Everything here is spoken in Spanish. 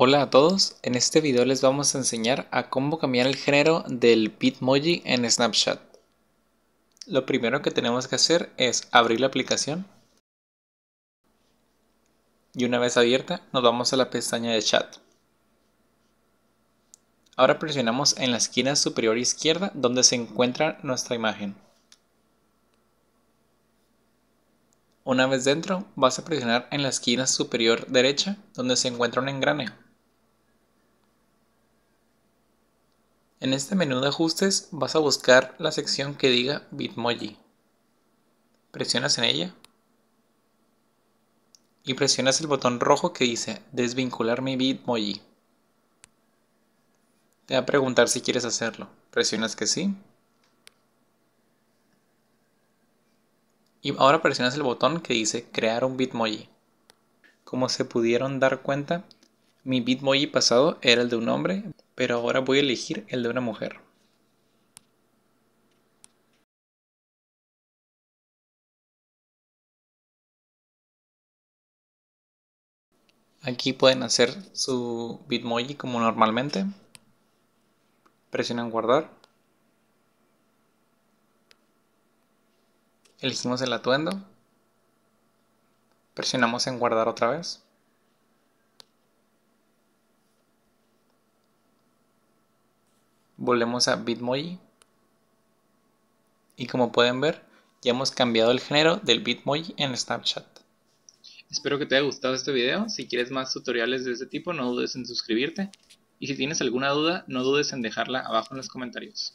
Hola a todos, en este video les vamos a enseñar a cómo cambiar el género del Bitmoji en Snapchat. Lo primero que tenemos que hacer es abrir la aplicación y una vez abierta nos vamos a la pestaña de chat. Ahora presionamos en la esquina superior izquierda donde se encuentra nuestra imagen. Una vez dentro vas a presionar en la esquina superior derecha donde se encuentra un engrane En este menú de ajustes vas a buscar la sección que diga Bitmoji. Presionas en ella y presionas el botón rojo que dice desvincular mi Bitmoji. Te va a preguntar si quieres hacerlo. Presionas que sí. Y ahora presionas el botón que dice crear un Bitmoji. Como se pudieron dar cuenta, mi Bitmoji pasado era el de un hombre, pero ahora voy a elegir el de una mujer. Aquí pueden hacer su Bitmoji como normalmente. Presionan guardar. Elegimos el atuendo. Presionamos en guardar otra vez. volvemos a Bitmoji. Y como pueden ver, ya hemos cambiado el género del Bitmoji en Snapchat. Espero que te haya gustado este video. Si quieres más tutoriales de este tipo, no dudes en suscribirte. Y si tienes alguna duda, no dudes en dejarla abajo en los comentarios.